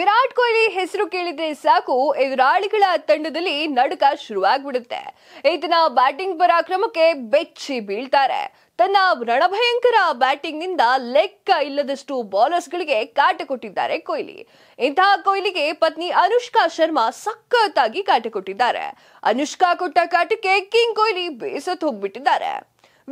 ವಿರಾಟ್ ಕೊಹ್ಲಿ ಹೆಸರು ಕೇಳಿದ್ರೆ ಸಾಕು ಎದುರಾಳಿಗಳ ತಂಡದಲ್ಲಿ ನಡುಕ ಶುರುವಾಗ್ಬಿಡುತ್ತೆ ಈತನ ಬ್ಯಾಟಿಂಗ್ ಪರಾಕ್ರಮಕ್ಕೆ ಬೆಚ್ಚಿ ಬೀಳ್ತಾರೆ ತನ್ನ ರಣಭಯಂಕರ ಬ್ಯಾಟಿಂಗ್ ನಿಂದ ಲೆಕ್ಕ ಇಲ್ಲದಷ್ಟು ಬೌಲರ್ಸ್ ಗಳಿಗೆ ಕಾಟ ಕೊಟ್ಟಿದ್ದಾರೆ ಕೊಹ್ಲಿ ಇಂತಹ ಕೊಹ್ಲಿಗೆ ಪತ್ನಿ ಅನುಷ್ಕಾ ಶರ್ಮಾ ಸಖತ್ತಾಗಿ ಕಾಟ ಕೊಟ್ಟಿದ್ದಾರೆ ಅನುಷ್ಕಾ ಕೊಟ್ಟ ಕಾಟಕ್ಕೆ ಕಿಂಗ್ ಕೊಹ್ಲಿ ಬೇಸತ್ತು ಹೋಗ್ಬಿಟ್ಟಿದ್ದಾರೆ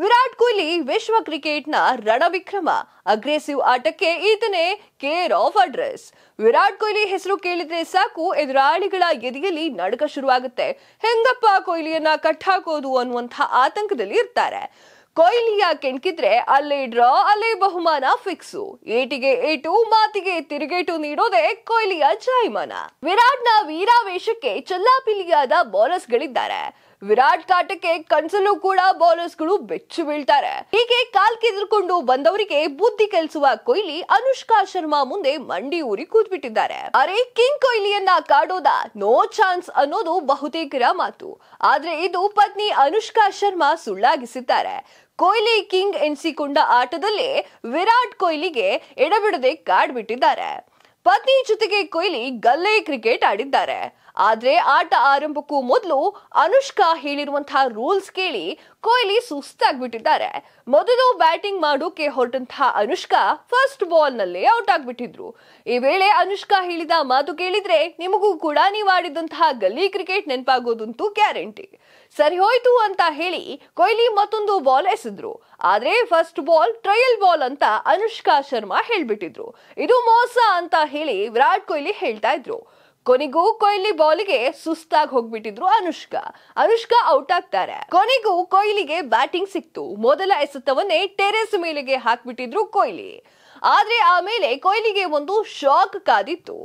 ವಿರಾಟ್ ಕೊಹ್ಲಿ ವಿಶ್ವ ಕ್ರಿಕೆಟ್ನ ರಣವಿಕ್ರಮ ಅಗ್ರೆಸಿವ್ ಆಟಕ್ಕೆ ಈತನೇ care of address Virat Kohli ಹೆಸರು ಕೇಳಿದ್ರೆ ಸಾಕು ಎದುರಾಳಿಗಳ ಎದೆಯಲ್ಲಿ ನಡಕ ಶುರುವಾಗುತ್ತೆ ಹೆಂಗಪ್ಪ ಕೊಹ್ಲಿಯನ್ನ ಕಟ್ಟಾಕೋದು ಅನ್ನುವಂಥ ಆತಂಕದಲ್ಲಿ ಇರ್ತಾರೆ ಕೊಹ್ಲಿಯ ಕೆಣಕಿದ್ರೆ ಅಲ್ಲಿ ಡ್ರಾ ಅಲ್ಲಿ ಬಹುಮಾನ ಫಿಕ್ಸು ಏಟಿಗೆ ಏಟು ಮಾತಿಗೆ ತಿರುಗೇಟು ನೀಡೋದೇ ಕೊಹ್ಲಿಯ ಜಾಯಿಮಾನ ವಿರಾಟ್ನ ವೀರಾವೇಶಕ್ಕೆ ಚಲ್ಲಾಪಿಲಿಯಾದ ಬೌಲರ್ಸ್ ಗಳಿದ್ದಾರೆ ವಿರಾಟ್ ಕಾಟಕ್ಕೆ ಕನ್ಸಲ್ಲೂ ಕೂಡ ಬೌಲರ್ಸ್ ಗಳು ಬೆಚ್ಚು ಬೀಳ್ತಾರೆ ಹೀಗೆ ಕಾಲ್ ಕೆದರ್ಕೊಂಡು ಬಂದವರಿಗೆ ಬುದ್ಧಿ ಕಲಿಸುವ ಕೊಹ್ಲಿ ಅನುಷ್ಕಾ ಶರ್ಮಾ ಮುಂದೆ ಮಂಡಿ ಊರಿ ಕೂತ್ಬಿಟ್ಟಿದ್ದಾರೆ ಅರೆ ಕಿಂಗ್ ಕೊಹ್ಲಿಯನ್ನ ಕಾಡೋದ ನೋ ಚಾನ್ಸ್ ಅನ್ನೋದು ಬಹುತೇಕರ ಮಾತು ಆದ್ರೆ ಇದು ಪತ್ನಿ ಅನುಷ್ಕಾ ಶರ್ಮಾ ಸುಳ್ಳಾಗಿಸಿದ್ದಾರೆ ಕೊಹ್ಲಿ ಕಿಂಗ್ ಎನಿಸಿಕೊಂಡ ಆಟದಲ್ಲಿ ವಿರಾಟ್ ಕೊಹ್ಲಿಗೆ ಎಡಬಿಡದೆ ಕಾಡ್ಬಿಟ್ಟಿದ್ದಾರೆ ಪತ್ನಿ ಜೊತೆಗೆ ಕೊಹ್ಲಿ ಗಲ್ಲೇ ಕ್ರಿಕೆಟ್ ಆಡಿದ್ದಾರೆ ಆದ್ರೆ ಆಟ ಆರಂಭಕ್ಕೂ ಮೊದಲು ಅನುಷ್ಕಾ ಹೇಳಿರುವಂತಹ ರೂಲ್ಸ್ ಕೇಳಿ ಕೊಹ್ಲಿ ಸುಸ್ತಾಗ್ಬಿಟ್ಟಿದ್ದಾರೆ ಮೊದಲು ಬ್ಯಾಟಿಂಗ್ ಮಾಡೋಕೆ ಹೊರಟಂತಹ ಅನುಷ್ಕಾ ಫಸ್ಟ್ ಬಾಲ್ ನಲ್ಲೇ ಔಟ್ ಆಗ್ಬಿಟ್ಟಿದ್ರು ಈ ವೇಳೆ ಅನುಷ್ಕಾ ಹೇಳಿದ ಮಾತು ಕೇಳಿದ್ರೆ ನಿಮಗೂ ಕೂಡ ನೀವು ಆಡಿದಂತಹ ಗಲ್ಲಿ ಕ್ರಿಕೆಟ್ ನೆನಪಾಗೋದಂತೂ ಗ್ಯಾರಂಟಿ ಸರಿ ಹೋಯ್ತು ಅಂತ ಹೇಳಿ ಕೊಹ್ಲಿ ಮತ್ತೊಂದು ಬಾಲ್ ಎಸೆದ್ರು ಆದ್ರೆ ಫಸ್ಟ್ ಬಾಲ್ ಟ್ರಯಲ್ ಬಾಲ್ ಅಂತ ಅನುಷ್ಕಾ ಶರ್ಮಾ ಹೇಳ್ಬಿಟ್ಟಿದ್ರು ಇದು ಮೋಸ ಅಂತ ಹೇಳಿ ವಿರಾಟ್ ಕೊಹ್ಲಿ ಹೇಳ್ತಾ ಇದ್ರು ಕೊನೆಗೂ ಕೊಹ್ಲಿ ಬಾಲಿಗೆ ಸುಸ್ತಾಗಿ ಹೋಗ್ಬಿಟ್ಟಿದ್ರು ಅನುಷ್ಕಾ ಅನುಷ್ಕಾ ಔಟ್ ಆಗ್ತಾರೆ ಕೊನೆಗೂ ಕೊಹ್ಲಿಗೆ ಬ್ಯಾಟಿಂಗ್ ಸಿಕ್ತು ಮೊದಲ ಎಸೆತವನ್ನೇ ಟೆರೆಸ್ ಮೇಲೆಗೆ ಹಾಕ್ಬಿಟ್ಟಿದ್ರು ಕೊಹ್ಲಿ ಆದ್ರೆ ಆಮೇಲೆ ಕೊಹ್ಲಿಗೆ ಒಂದು ಶಾಕ್ ಕಾದಿತ್ತು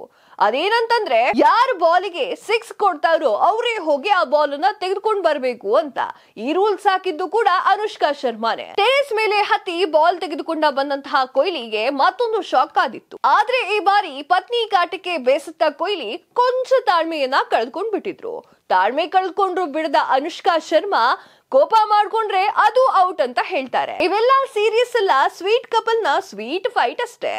ಅದೇನಂತಂದ್ರೆ ಯಾರ ಬಾಲಿಗೆ ಸಿಕ್ಸ್ ಕೊಡ್ತಾರೋ ಅವರೇ ಹೋಗಿ ಆ ಬಾಲ್ ಅನ್ನ ತೆಗೆದುಕೊಂಡು ಬರಬೇಕು ಅಂತ ಈ ರೂಲ್ಸ್ ಹಾಕಿದ್ದು ಕೂಡ ಅನುಷ್ಕಾ ಶರ್ಮಾನೆ ಟೆನಿಸ್ ಮೇಲೆ ಹತ್ತಿ ಬಾಲ್ ತೆಗೆದುಕೊಂಡ ಬಂದಂತಹ ಕೊಹ್ಲಿಗೆ ಮತ್ತೊಂದು ಶಾಕ್ ಆದಿತ್ತು ಆದ್ರೆ ಈ ಬಾರಿ ಪತ್ನಿ ಕಾಟಕ್ಕೆ ಬೇಸತ್ತ ಕೊಹ್ಲಿ ಕೊಂಚ ತಾಳ್ಮೆಯನ್ನ ಕಳೆದುಕೊಂಡ್ ಬಿಟ್ಟಿದ್ರು ತಾಳ್ಮೆ ಕಳ್ಕೊಂಡ್ರು ಬಿಡದ ಅನುಷ್ಕಾ ಶರ್ಮಾ ಕೋಪ ಮಾಡ್ಕೊಂಡ್ರೆ ಅದು ಔಟ್ ಅಂತ ಹೇಳ್ತಾರೆ ಇವೆಲ್ಲ ಸೀರಿಯಸ್ ಅಲ್ಲ ಸ್ವೀಟ್ ಕಪಲ್ ನ ಸ್ವೀಟ್ ಫೈಟ್ ಅಷ್ಟೇ